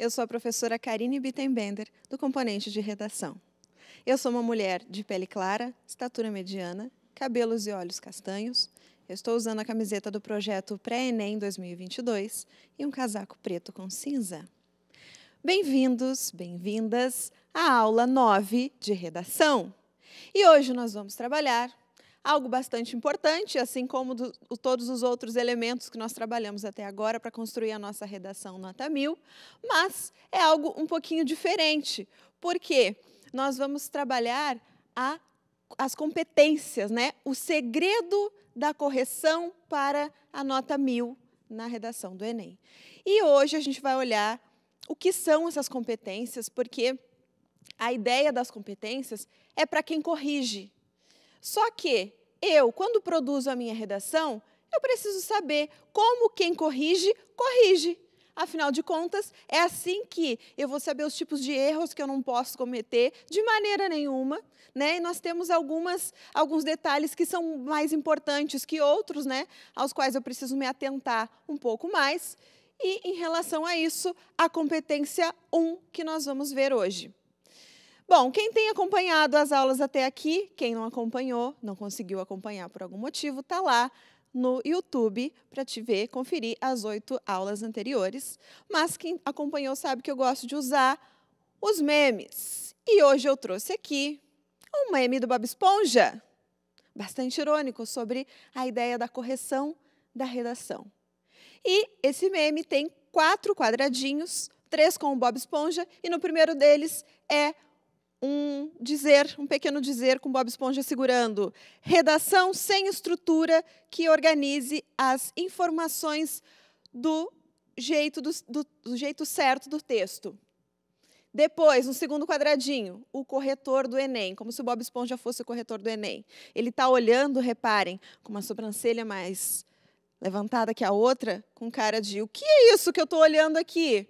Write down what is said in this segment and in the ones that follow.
Eu sou a professora Karine Bittenbender, do componente de redação. Eu sou uma mulher de pele clara, estatura mediana, cabelos e olhos castanhos. Eu estou usando a camiseta do projeto Pré-ENEM 2022 e um casaco preto com cinza. Bem-vindos, bem-vindas à aula 9 de redação. E hoje nós vamos trabalhar algo bastante importante, assim como do, todos os outros elementos que nós trabalhamos até agora para construir a nossa redação nota mil, mas é algo um pouquinho diferente, porque nós vamos trabalhar a, as competências, né? o segredo da correção para a nota mil na redação do Enem. E hoje a gente vai olhar o que são essas competências, porque a ideia das competências é para quem corrige, só que eu, quando produzo a minha redação, eu preciso saber como quem corrige, corrige. Afinal de contas, é assim que eu vou saber os tipos de erros que eu não posso cometer de maneira nenhuma. Né? E nós temos algumas, alguns detalhes que são mais importantes que outros, né? aos quais eu preciso me atentar um pouco mais. E, em relação a isso, a competência 1 que nós vamos ver hoje. Bom, quem tem acompanhado as aulas até aqui, quem não acompanhou, não conseguiu acompanhar por algum motivo, tá lá no YouTube para te ver, conferir as oito aulas anteriores. Mas quem acompanhou sabe que eu gosto de usar os memes. E hoje eu trouxe aqui um meme do Bob Esponja, bastante irônico, sobre a ideia da correção da redação. E esse meme tem quatro quadradinhos, três com o Bob Esponja, e no primeiro deles é um dizer, um pequeno dizer com Bob Esponja segurando. Redação sem estrutura que organize as informações do jeito, do, do, do jeito certo do texto. Depois, no segundo quadradinho, o corretor do Enem, como se o Bob Esponja fosse o corretor do Enem. Ele está olhando, reparem, com uma sobrancelha mais levantada que a outra, com cara de: o que é isso que eu estou olhando aqui?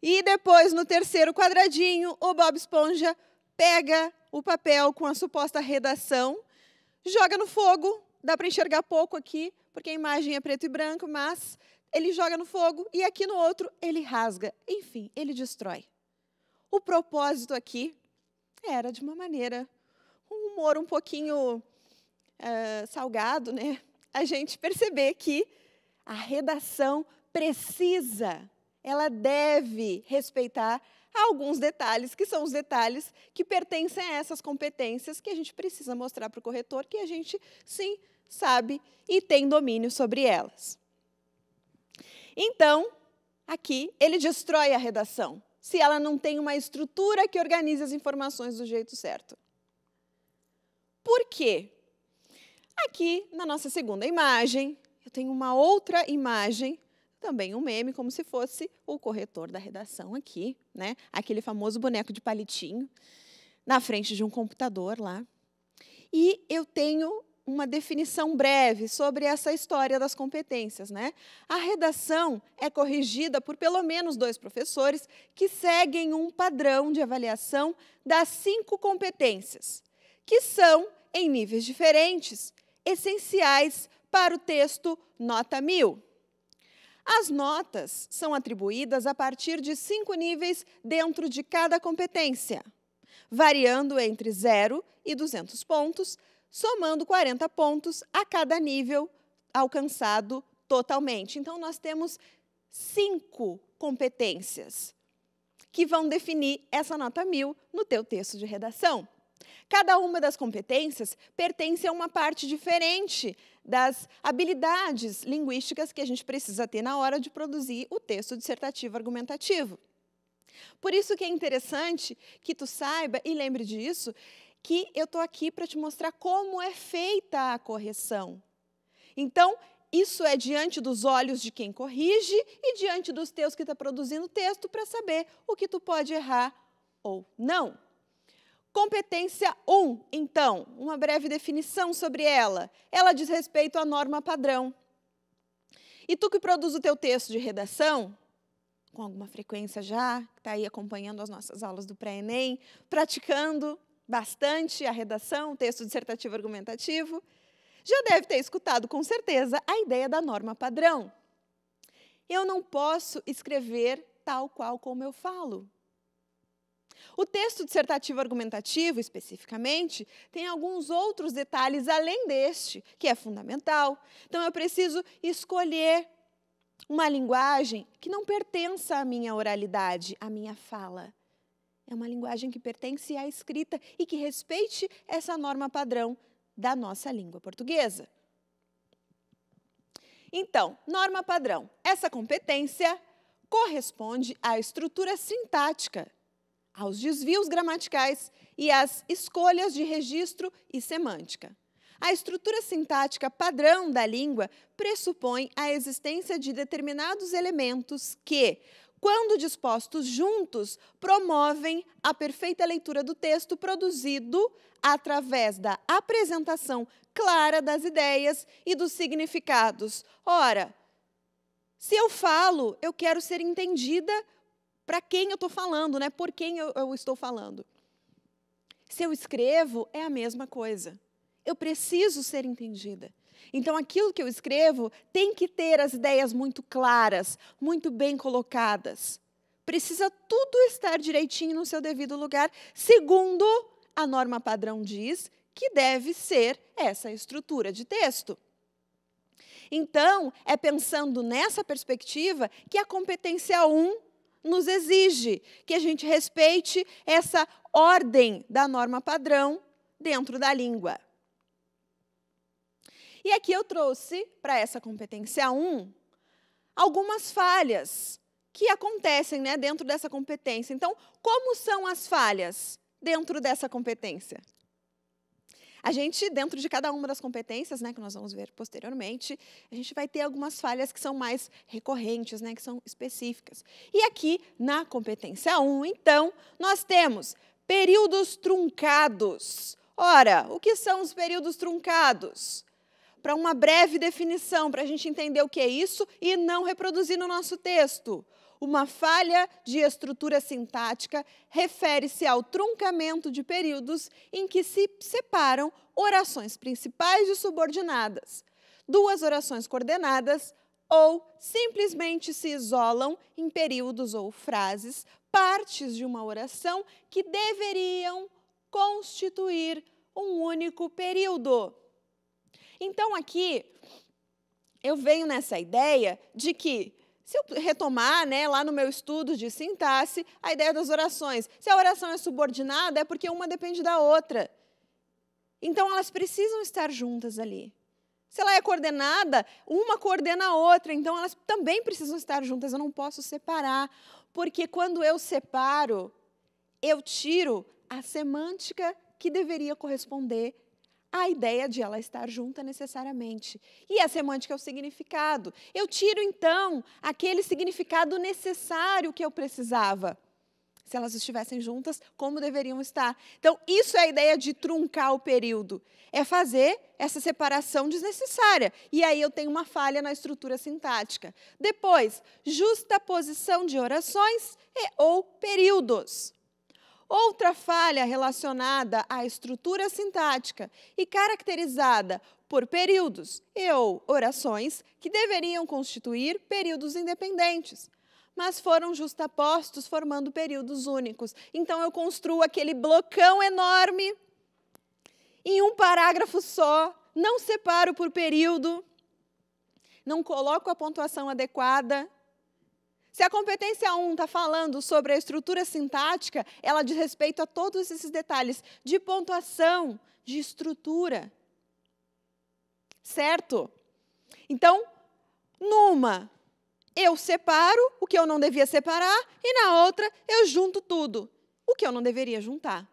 E depois, no terceiro quadradinho, o Bob Esponja pega o papel com a suposta redação, joga no fogo, dá para enxergar pouco aqui, porque a imagem é preto e branco, mas ele joga no fogo e aqui no outro ele rasga. Enfim, ele destrói. O propósito aqui era de uma maneira, um humor um pouquinho uh, salgado, né? A gente perceber que a redação precisa, ela deve respeitar alguns detalhes, que são os detalhes que pertencem a essas competências que a gente precisa mostrar para o corretor que a gente sim sabe e tem domínio sobre elas. Então, aqui ele destrói a redação, se ela não tem uma estrutura que organize as informações do jeito certo. Por quê? Aqui na nossa segunda imagem, eu tenho uma outra imagem também um meme, como se fosse o corretor da redação aqui, né? Aquele famoso boneco de palitinho, na frente de um computador lá. E eu tenho uma definição breve sobre essa história das competências. Né? A redação é corrigida por pelo menos dois professores que seguem um padrão de avaliação das cinco competências, que são, em níveis diferentes, essenciais para o texto Nota 1000. As notas são atribuídas a partir de cinco níveis dentro de cada competência, variando entre 0 e 200 pontos, somando 40 pontos a cada nível alcançado totalmente. Então, nós temos cinco competências que vão definir essa nota mil no teu texto de redação. Cada uma das competências pertence a uma parte diferente das habilidades linguísticas que a gente precisa ter na hora de produzir o texto dissertativo argumentativo. Por isso que é interessante que tu saiba e lembre disso, que eu estou aqui para te mostrar como é feita a correção. Então, isso é diante dos olhos de quem corrige e diante dos teus que está produzindo o texto para saber o que tu pode errar ou não. Competência 1, então, uma breve definição sobre ela. Ela diz respeito à norma padrão. E tu que produz o teu texto de redação, com alguma frequência já, que está aí acompanhando as nossas aulas do pré-ENEM, praticando bastante a redação, o texto dissertativo argumentativo, já deve ter escutado com certeza a ideia da norma padrão. Eu não posso escrever tal qual como eu falo. O texto dissertativo argumentativo, especificamente, tem alguns outros detalhes além deste, que é fundamental. Então, eu preciso escolher uma linguagem que não pertença à minha oralidade, à minha fala. É uma linguagem que pertence à escrita e que respeite essa norma padrão da nossa língua portuguesa. Então, norma padrão. Essa competência corresponde à estrutura sintática aos desvios gramaticais e às escolhas de registro e semântica. A estrutura sintática padrão da língua pressupõe a existência de determinados elementos que, quando dispostos juntos, promovem a perfeita leitura do texto produzido através da apresentação clara das ideias e dos significados. Ora, se eu falo, eu quero ser entendida para quem eu estou falando, né? por quem eu, eu estou falando. Se eu escrevo, é a mesma coisa. Eu preciso ser entendida. Então, aquilo que eu escrevo tem que ter as ideias muito claras, muito bem colocadas. Precisa tudo estar direitinho no seu devido lugar, segundo a norma padrão diz que deve ser essa estrutura de texto. Então, é pensando nessa perspectiva que a competência 1 nos exige que a gente respeite essa ordem da norma padrão dentro da língua. E aqui eu trouxe para essa competência 1 algumas falhas que acontecem né, dentro dessa competência. Então, como são as falhas dentro dessa competência? A gente, dentro de cada uma das competências, né, que nós vamos ver posteriormente, a gente vai ter algumas falhas que são mais recorrentes, né, que são específicas. E aqui, na competência 1, então, nós temos períodos truncados. Ora, o que são os períodos truncados? Para uma breve definição, para a gente entender o que é isso e não reproduzir no nosso texto. Uma falha de estrutura sintática refere-se ao truncamento de períodos em que se separam orações principais e subordinadas. Duas orações coordenadas ou simplesmente se isolam em períodos ou frases partes de uma oração que deveriam constituir um único período. Então aqui eu venho nessa ideia de que se eu retomar né, lá no meu estudo de sintaxe, a ideia das orações. Se a oração é subordinada, é porque uma depende da outra. Então, elas precisam estar juntas ali. Se ela é coordenada, uma coordena a outra, então elas também precisam estar juntas, eu não posso separar, porque quando eu separo, eu tiro a semântica que deveria corresponder a ideia de ela estar junta necessariamente. E a semântica é o significado. Eu tiro então aquele significado necessário que eu precisava. Se elas estivessem juntas, como deveriam estar? Então, isso é a ideia de truncar o período. É fazer essa separação desnecessária. E aí eu tenho uma falha na estrutura sintática. Depois, justaposição de orações e, ou períodos. Outra falha relacionada à estrutura sintática e caracterizada por períodos e ou orações que deveriam constituir períodos independentes, mas foram justapostos formando períodos únicos. Então eu construo aquele blocão enorme em um parágrafo só, não separo por período, não coloco a pontuação adequada se a competência 1 está falando sobre a estrutura sintática, ela diz respeito a todos esses detalhes de pontuação, de estrutura. Certo? Então, numa, eu separo o que eu não devia separar, e na outra, eu junto tudo, o que eu não deveria juntar.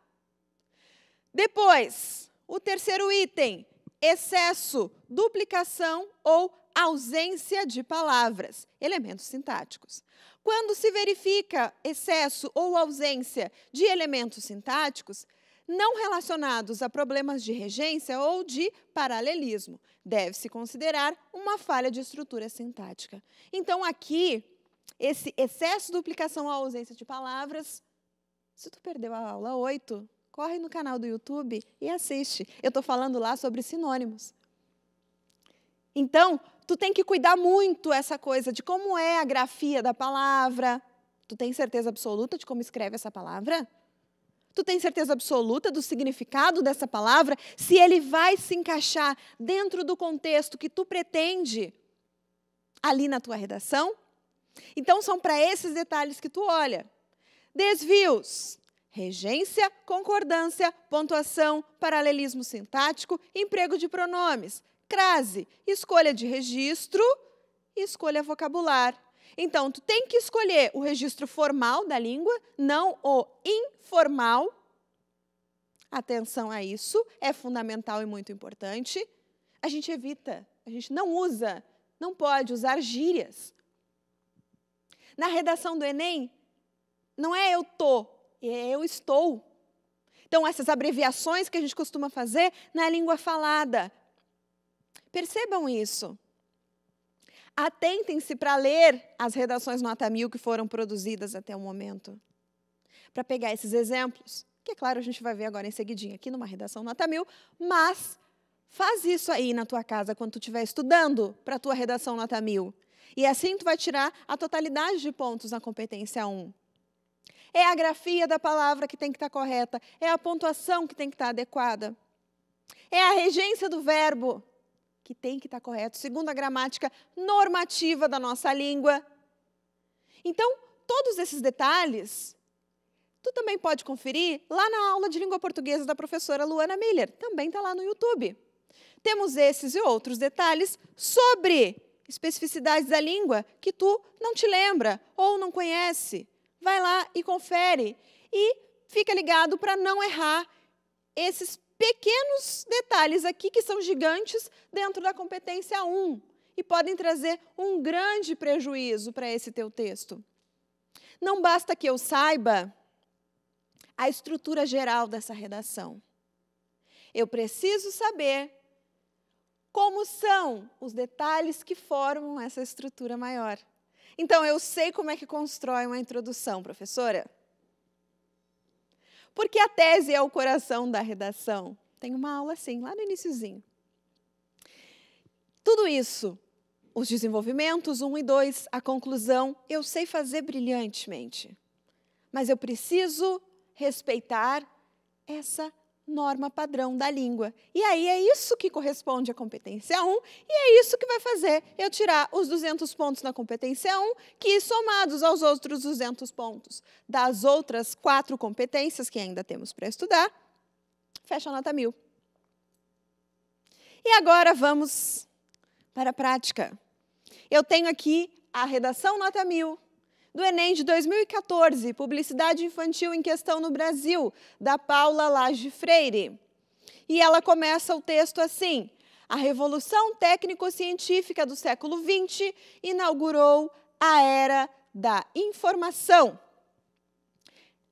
Depois, o terceiro item: excesso, duplicação ou ausência de palavras, elementos sintáticos. Quando se verifica excesso ou ausência de elementos sintáticos, não relacionados a problemas de regência ou de paralelismo. Deve-se considerar uma falha de estrutura sintática. Então, aqui, esse excesso de duplicação ou ausência de palavras. Se tu perdeu a aula 8, corre no canal do YouTube e assiste. Eu estou falando lá sobre sinônimos. Então, tu tem que cuidar muito essa coisa de como é a grafia da palavra. Tu tem certeza absoluta de como escreve essa palavra? Tu tem certeza absoluta do significado dessa palavra? Se ele vai se encaixar dentro do contexto que tu pretende ali na tua redação? Então, são para esses detalhes que tu olha. Desvios: regência, concordância, pontuação, paralelismo sintático, emprego de pronomes crase, escolha de registro e escolha vocabular. Então, tu tem que escolher o registro formal da língua, não o informal. Atenção a isso, é fundamental e muito importante. A gente evita, a gente não usa, não pode usar gírias. Na redação do Enem, não é eu tô, é eu estou. Então, essas abreviações que a gente costuma fazer na língua falada, Percebam isso. Atentem-se para ler as redações nota mil que foram produzidas até o momento. Para pegar esses exemplos, que é claro, a gente vai ver agora em seguidinha aqui numa redação nota mil, mas faz isso aí na tua casa quando tu estiver estudando para a tua redação nota mil. E assim tu vai tirar a totalidade de pontos na competência 1. É a grafia da palavra que tem que estar tá correta, é a pontuação que tem que estar tá adequada. É a regência do verbo, que tem que estar correto, segundo a gramática normativa da nossa língua. Então, todos esses detalhes, tu também pode conferir lá na aula de língua portuguesa da professora Luana Miller, também está lá no YouTube. Temos esses e outros detalhes sobre especificidades da língua que tu não te lembra ou não conhece. Vai lá e confere e fica ligado para não errar esses pequenos detalhes aqui que são gigantes dentro da competência 1 e podem trazer um grande prejuízo para esse teu texto. Não basta que eu saiba a estrutura geral dessa redação. Eu preciso saber como são os detalhes que formam essa estrutura maior. Então, eu sei como é que constrói uma introdução, professora. Porque a tese é o coração da redação. Tem uma aula assim, lá no iníciozinho. Tudo isso, os desenvolvimentos 1 um e 2, a conclusão, eu sei fazer brilhantemente. Mas eu preciso respeitar essa norma padrão da língua. E aí é isso que corresponde à competência 1 e é isso que vai fazer eu tirar os 200 pontos na competência 1, que somados aos outros 200 pontos das outras quatro competências que ainda temos para estudar, fecha a nota 1000. E agora vamos para a prática. Eu tenho aqui a redação nota 1000 do Enem de 2014, Publicidade Infantil em Questão no Brasil, da Paula Lage Freire. E ela começa o texto assim: A revolução técnico-científica do século XX inaugurou a era da informação.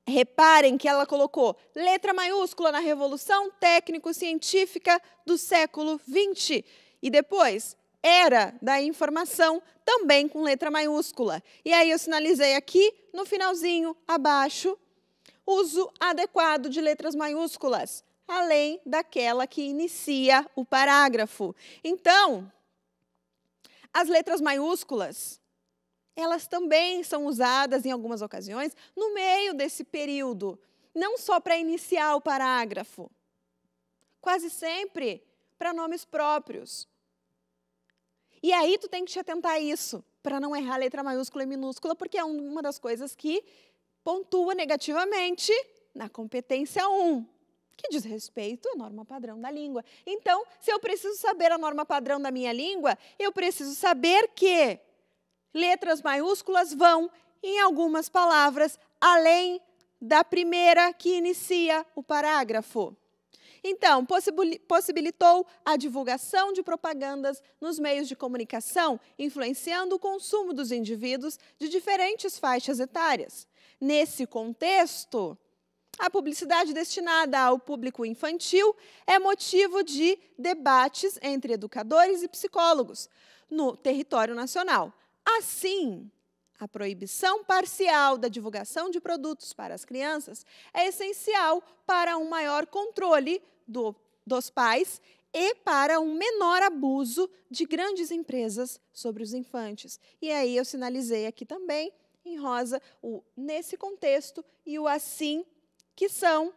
Reparem que ela colocou letra maiúscula na revolução técnico-científica do século XX. E depois, era da informação, também com letra maiúscula. E aí eu sinalizei aqui, no finalzinho, abaixo, uso adequado de letras maiúsculas, além daquela que inicia o parágrafo. Então, as letras maiúsculas, elas também são usadas em algumas ocasiões no meio desse período, não só para iniciar o parágrafo, quase sempre para nomes próprios e aí tu tem que te atentar a isso, para não errar letra maiúscula e minúscula, porque é uma das coisas que pontua negativamente na competência 1, que diz respeito à norma padrão da língua. Então, se eu preciso saber a norma padrão da minha língua, eu preciso saber que letras maiúsculas vão em algumas palavras além da primeira que inicia o parágrafo. Então, possibilitou a divulgação de propagandas nos meios de comunicação, influenciando o consumo dos indivíduos de diferentes faixas etárias. Nesse contexto, a publicidade destinada ao público infantil é motivo de debates entre educadores e psicólogos no território nacional. Assim, a proibição parcial da divulgação de produtos para as crianças é essencial para um maior controle do, dos pais e para um menor abuso de grandes empresas sobre os infantes. E aí eu sinalizei aqui também, em rosa, o nesse contexto e o assim, que são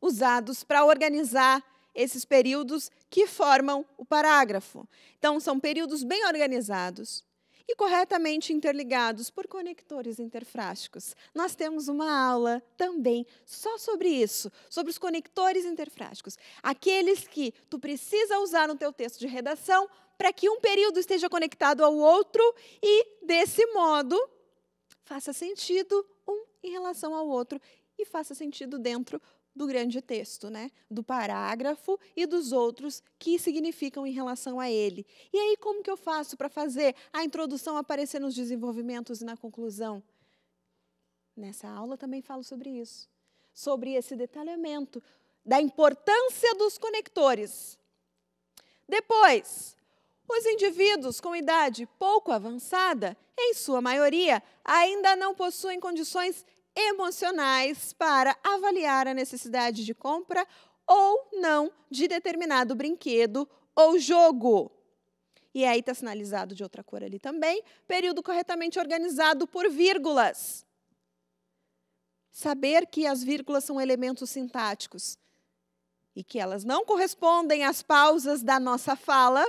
usados para organizar esses períodos que formam o parágrafo. Então, são períodos bem organizados, e corretamente interligados por conectores interfrásticos. Nós temos uma aula também só sobre isso, sobre os conectores interfrásticos, aqueles que tu precisa usar no teu texto de redação para que um período esteja conectado ao outro e desse modo faça sentido um em relação ao outro e faça sentido dentro do grande texto, né? do parágrafo e dos outros que significam em relação a ele. E aí, como que eu faço para fazer a introdução aparecer nos desenvolvimentos e na conclusão? Nessa aula também falo sobre isso, sobre esse detalhamento da importância dos conectores. Depois, os indivíduos com idade pouco avançada, em sua maioria, ainda não possuem condições emocionais para avaliar a necessidade de compra ou não de determinado brinquedo ou jogo. E aí está sinalizado de outra cor ali também, período corretamente organizado por vírgulas. Saber que as vírgulas são elementos sintáticos e que elas não correspondem às pausas da nossa fala,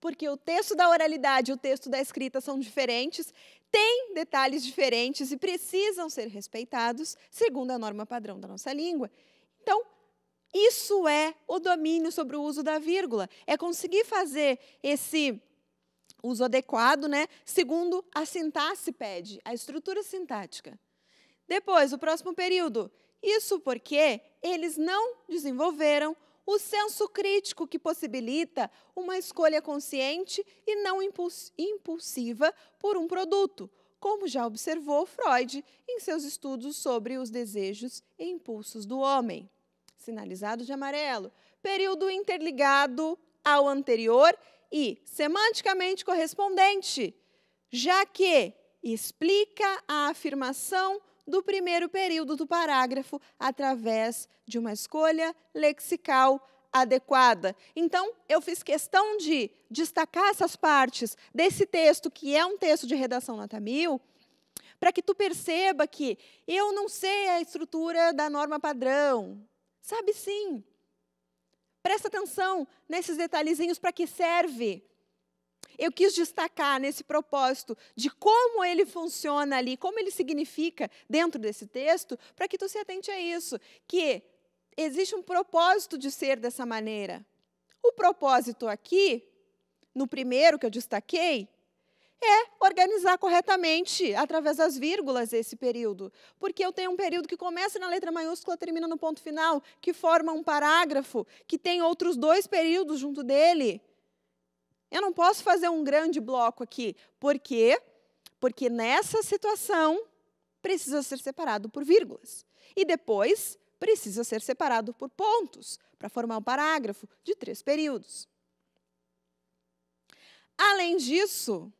porque o texto da oralidade e o texto da escrita são diferentes, têm detalhes diferentes e precisam ser respeitados segundo a norma padrão da nossa língua. Então, isso é o domínio sobre o uso da vírgula. É conseguir fazer esse uso adequado, né? Segundo a sintaxe pede, a estrutura sintática. Depois, o próximo período. Isso porque eles não desenvolveram o senso crítico que possibilita uma escolha consciente e não impulsiva por um produto, como já observou Freud em seus estudos sobre os desejos e impulsos do homem. Sinalizado de amarelo, período interligado ao anterior e semanticamente correspondente, já que explica a afirmação do primeiro período do parágrafo através de uma escolha lexical adequada. Então, eu fiz questão de destacar essas partes desse texto, que é um texto de redação nota mil, para que tu perceba que eu não sei a estrutura da norma padrão. Sabe sim. Presta atenção nesses detalhezinhos para que serve eu quis destacar nesse propósito de como ele funciona ali, como ele significa dentro desse texto, para que tu se atente a isso, que existe um propósito de ser dessa maneira. O propósito aqui, no primeiro que eu destaquei, é organizar corretamente, através das vírgulas, esse período. Porque eu tenho um período que começa na letra maiúscula, termina no ponto final, que forma um parágrafo, que tem outros dois períodos junto dele. Eu não posso fazer um grande bloco aqui. Por quê? Porque nessa situação precisa ser separado por vírgulas. E depois precisa ser separado por pontos, para formar um parágrafo de três períodos. Além disso,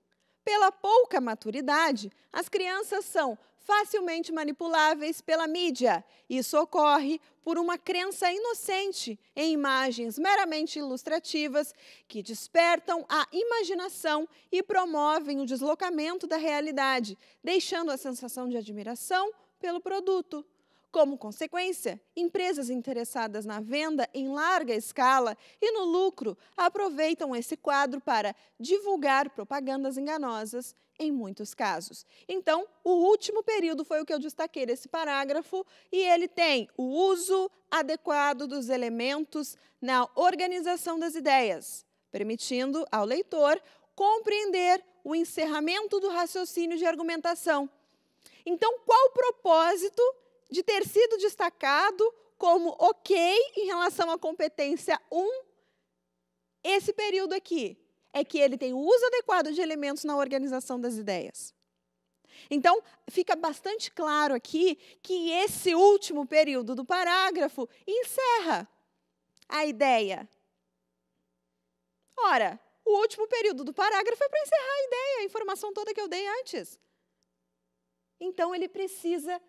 pela pouca maturidade, as crianças são facilmente manipuláveis pela mídia. Isso ocorre por uma crença inocente em imagens meramente ilustrativas que despertam a imaginação e promovem o deslocamento da realidade, deixando a sensação de admiração pelo produto. Como consequência, empresas interessadas na venda em larga escala e no lucro aproveitam esse quadro para divulgar propagandas enganosas em muitos casos. Então, o último período foi o que eu destaquei nesse parágrafo, e ele tem o uso adequado dos elementos na organização das ideias, permitindo ao leitor compreender o encerramento do raciocínio de argumentação. Então, qual o propósito de ter sido destacado como ok em relação à competência 1, esse período aqui, é que ele tem o uso adequado de elementos na organização das ideias. Então, fica bastante claro aqui que esse último período do parágrafo encerra a ideia. Ora, o último período do parágrafo é para encerrar a ideia, a informação toda que eu dei antes. Então, ele precisa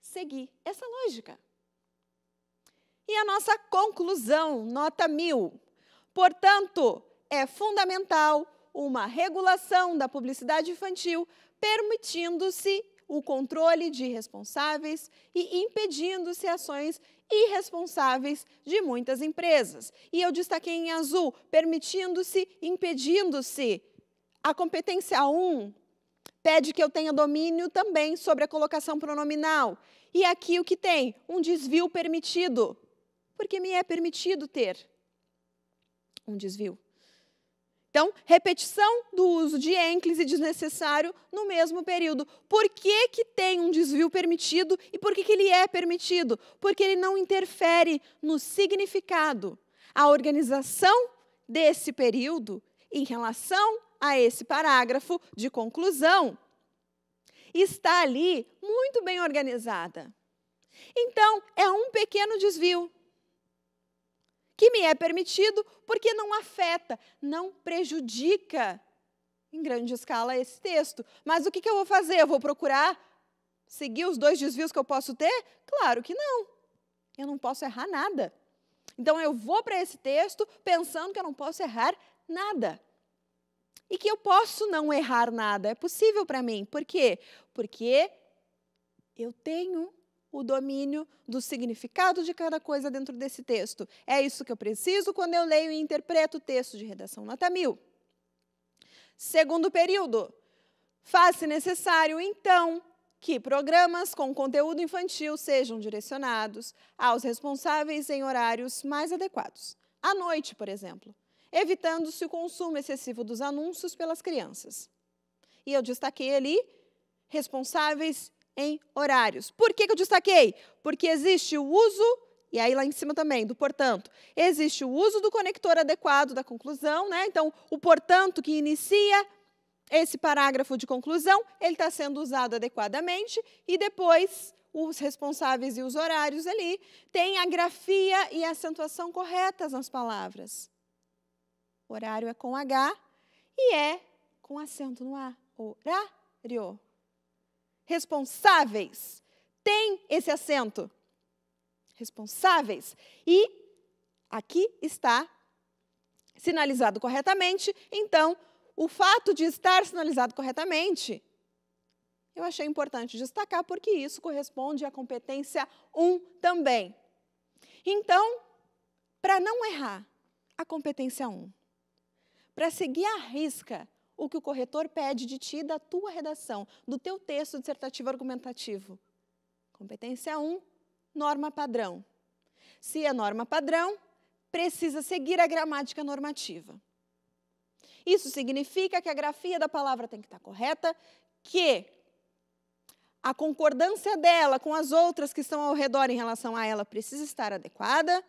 seguir essa lógica. E a nossa conclusão, nota mil. Portanto, é fundamental uma regulação da publicidade infantil, permitindo-se o controle de responsáveis e impedindo-se ações irresponsáveis de muitas empresas. E eu destaquei em azul, permitindo-se, impedindo-se. A competência 1 pede que eu tenha domínio também sobre a colocação pronominal. E aqui o que tem? Um desvio permitido. Porque me é permitido ter um desvio. Então, repetição do uso de ênclise desnecessário no mesmo período. Por que, que tem um desvio permitido e por que, que ele é permitido? Porque ele não interfere no significado. A organização desse período em relação a esse parágrafo de conclusão está ali muito bem organizada. Então, é um pequeno desvio que me é permitido porque não afeta, não prejudica em grande escala esse texto. Mas o que, que eu vou fazer? Eu vou procurar seguir os dois desvios que eu posso ter? Claro que não. Eu não posso errar nada. Então eu vou para esse texto pensando que eu não posso errar nada. E que eu posso não errar nada. É possível para mim. Por quê? Porque eu tenho o domínio do significado de cada coisa dentro desse texto. É isso que eu preciso quando eu leio e interpreto o texto de redação nota mil. Segundo período, faz-se necessário, então, que programas com conteúdo infantil sejam direcionados aos responsáveis em horários mais adequados, à noite, por exemplo, evitando-se o consumo excessivo dos anúncios pelas crianças. E eu destaquei ali responsáveis em horários. Por que, que eu destaquei? Porque existe o uso, e aí lá em cima também, do portanto. Existe o uso do conector adequado da conclusão, né? Então, o portanto que inicia esse parágrafo de conclusão, ele está sendo usado adequadamente, e depois os responsáveis e os horários ali têm a grafia e a acentuação corretas nas palavras. O horário é com H e é com acento no A. Horário responsáveis. Tem esse assento. Responsáveis. E aqui está sinalizado corretamente, então, o fato de estar sinalizado corretamente, eu achei importante destacar porque isso corresponde à competência 1 também. Então, para não errar, a competência 1. Para seguir a risca o que o corretor pede de ti da tua redação, do teu texto dissertativo argumentativo. Competência 1, norma padrão. Se é norma padrão, precisa seguir a gramática normativa. Isso significa que a grafia da palavra tem que estar correta, que a concordância dela com as outras que estão ao redor em relação a ela precisa estar adequada,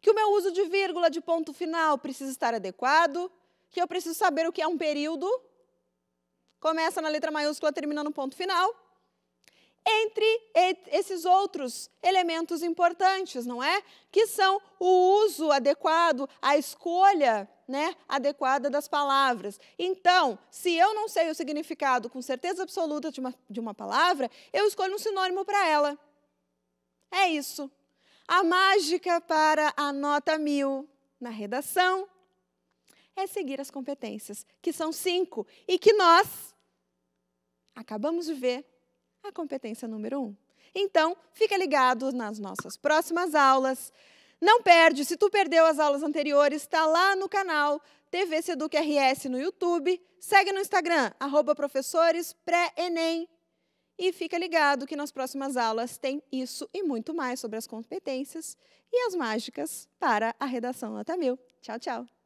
que o meu uso de vírgula de ponto final precisa estar adequado que eu preciso saber o que é um período. Começa na letra maiúscula, termina no ponto final. Entre esses outros elementos importantes, não é? Que são o uso adequado, a escolha né, adequada das palavras. Então, se eu não sei o significado com certeza absoluta de uma, de uma palavra, eu escolho um sinônimo para ela. É isso. A mágica para a nota mil na redação é seguir as competências, que são cinco, e que nós acabamos de ver a competência número um. Então, fica ligado nas nossas próximas aulas. Não perde, se tu perdeu as aulas anteriores, está lá no canal TV Seduc RS no YouTube. Segue no Instagram, arroba professores pré-ENEM. E fica ligado que nas próximas aulas tem isso e muito mais sobre as competências e as mágicas para a redação Nota Mil. Tchau, tchau!